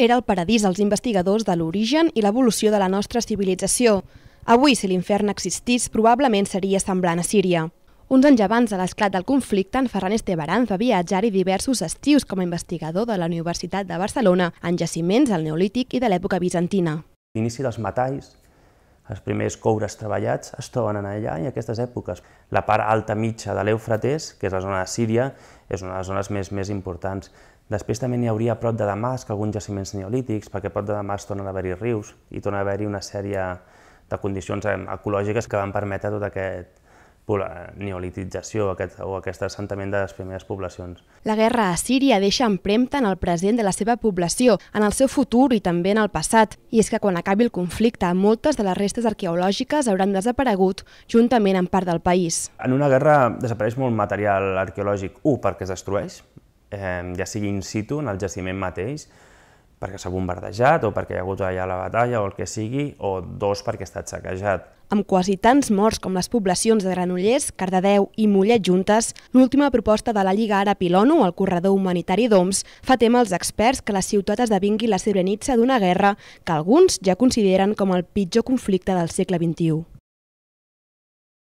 era el paradís dels investigadors de l'origen i l'evolució de la nostra civilització. Avui, si l'infern existís, probablement seria semblant a Síria. Uns anys abans de l'esclat del conflicte, en Ferran Estebaran va viatjar-hi diversos estius com a investigador de la Universitat de Barcelona en jaciments del Neolític i de l'època bizantina. L'inici dels metalls els primers coures treballats es troben en allà i en aquestes èpoques. La part alta mitja de l'Eufrates, que és la zona de Síria, és una de les zones més, més importants. Després també n'hi hauria a prop de Damasc alguns jaciments neolítics, perquè a prop de Damasc tornen a haver-hi rius i torna a haver-hi una sèrie de condicions ecològiques que van permetre tot aquest, neolitització aquest, o aquest assentament de les primeres poblacions. La guerra a Síria deixa empremta en el present de la seva població, en el seu futur i també en el passat. I és que quan acabi el conflicte, moltes de les restes arqueològiques hauran desaparegut juntament amb part del país. En una guerra desapareix molt material arqueològic, un, perquè es destrueix, eh, ja sigui in situ, en el jaciment mateix, perquè s'ha bombardejat o perquè hi ha hagut allà la batalla o el que sigui, o dos perquè està saquejat. Amb quasi tants morts com les poblacions de Granollers, Cardedeu i Mollet juntes, l'última proposta de la Lliga Ara Pilono, el corredor humanitari d'OMS, fa tema als experts que la ciutat esdevingui la sirenitza d'una guerra que alguns ja consideren com el pitjor conflicte del segle XXI.